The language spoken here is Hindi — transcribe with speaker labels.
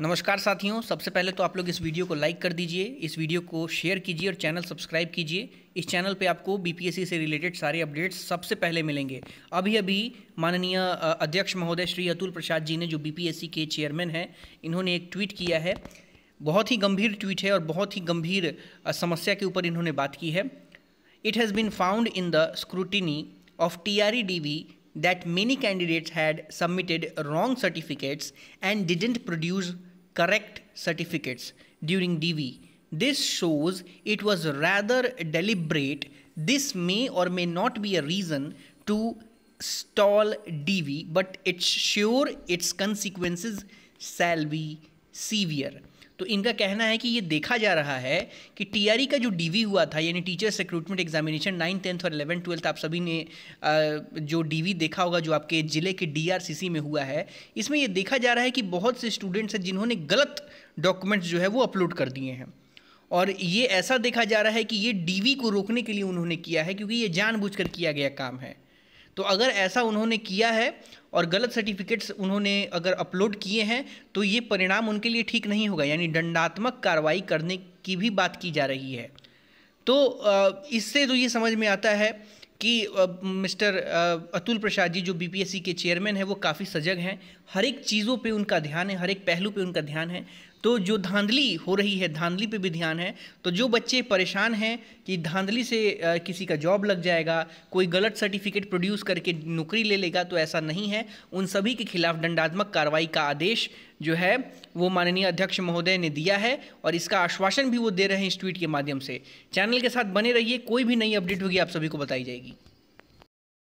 Speaker 1: नमस्कार साथियों सबसे पहले तो आप लोग इस वीडियो को लाइक कर दीजिए इस वीडियो को शेयर कीजिए और चैनल सब्सक्राइब कीजिए इस चैनल पे आपको बीपीएससी से रिलेटेड सारे अपडेट्स सबसे पहले मिलेंगे अभी अभी माननीय अध्यक्ष महोदय श्री अतुल प्रसाद जी ने जो बीपीएससी के चेयरमैन हैं इन्होंने एक ट्वीट किया है बहुत ही गंभीर ट्वीट है और बहुत ही गंभीर समस्या के ऊपर इन्होंने बात की है it has been found in the scrutiny of T R that many candidates had submitted wrong certificates and didn't produce correct certificates during DV. This shows it was rather deliberate. This may or may not be a reason to stall DV, but it's sure its consequences shall be severe. तो इनका कहना है कि ये देखा जा रहा है कि टी का जो डी हुआ था यानी teachers recruitment examination ninth tenth और इलेवन ट्वेल्थ आप सभी ने जो डी देखा होगा जो आपके ज़िले के डी में हुआ है इसमें यह देखा जा रहा है कि बहुत से स्टूडेंट्स हैं जिन्होंने गलत डॉक्यूमेंट्स जो है वो अपलोड कर दिए हैं और ये ऐसा देखा जा रहा है कि ये डीवी को रोकने के लिए उन्होंने किया है क्योंकि ये जानबूझकर किया गया काम है तो अगर ऐसा उन्होंने किया है और गलत सर्टिफिकेट्स उन्होंने अगर अपलोड किए हैं तो ये परिणाम उनके लिए ठीक नहीं होगा यानी दंडात्मक कार्रवाई करने की भी बात की जा रही है तो इससे तो ये समझ में आता है कि मिस्टर अतुल प्रसाद जी जो बीपीएससी के चेयरमैन हैं वो काफ़ी सजग हैं हर एक चीज़ों पे उनका ध्यान है हर एक पहलू पे उनका ध्यान है तो जो धांधली हो रही है धांधली पे भी ध्यान है तो जो बच्चे परेशान हैं कि धांधली से किसी का जॉब लग जाएगा कोई गलत सर्टिफिकेट प्रोड्यूस करके नौकरी ले लेगा तो ऐसा नहीं है उन सभी के खिलाफ दंडात्मक कार्रवाई का आदेश जो है वो माननीय अध्यक्ष महोदय ने दिया है और इसका आश्वासन भी वो दे रहे हैं इस ट्वीट के माध्यम से चैनल के साथ बने रहिए कोई भी नई अपडेट होगी आप सभी को बताई जाएगी